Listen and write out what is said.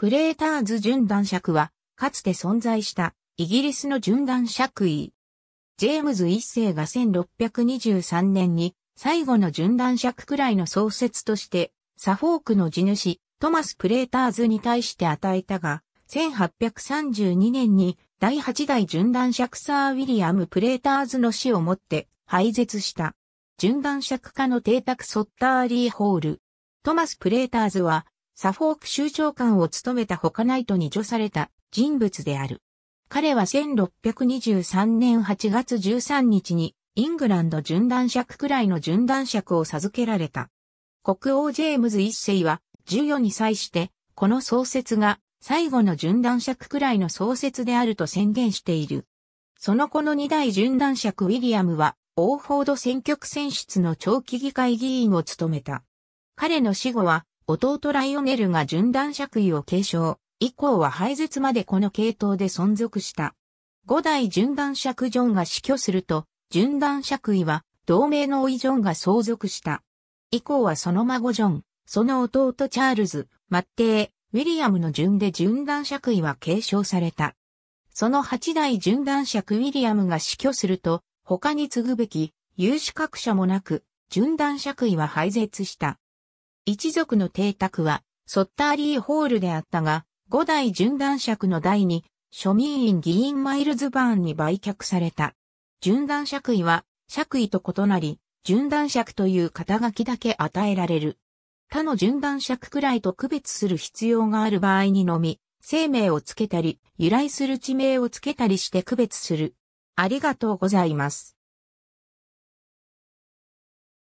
プレーターズ順断尺は、かつて存在したイギリスの順断尺位。ジェームズ一世が1623年に最後の順断尺くらいの創設として、サフォークの地主、トマス・プレーターズに対して与えたが、1832年に第8代順断尺サー・ウィリアム・プレーターズの死をもって廃絶した。順断尺家の邸宅ソッターリーホール。トマス・プレーターズはサフォーク州長官を務めた他ナイトに除された人物である。彼は1623年8月13日にイングランド巡断尺くらいの巡断尺を授けられた。国王ジェームズ一世は14に際してこの創設が最後の巡断尺くらいの創設であると宣言している。その後の2代巡断尺ウィリアムはオーフォード選挙区選出の長期議会議員を務めた。彼の死後は弟ライオネルが順断爵位を継承、以降は廃絶までこの系統で存続した。五代順断爵ジョンが死去すると、順断爵位は同盟のオイジョンが相続した。以降はその孫ジョン、その弟チャールズ、マッテイ、ウィリアムの順で順断爵位は継承された。その八代順断爵ウィリアムが死去すると、他に継ぐべき有資格者もなく、順断爵位は廃絶した。一族の邸宅は、ソッターリーホールであったが、五代順断爵の代に、庶民院議員マイルズバーンに売却された。順断爵位は、爵位と異なり、順断爵という肩書きだけ与えられる。他の順断爵くらいと区別する必要がある場合にのみ、生命をつけたり、由来する地名をつけたりして区別する。ありがとうございます。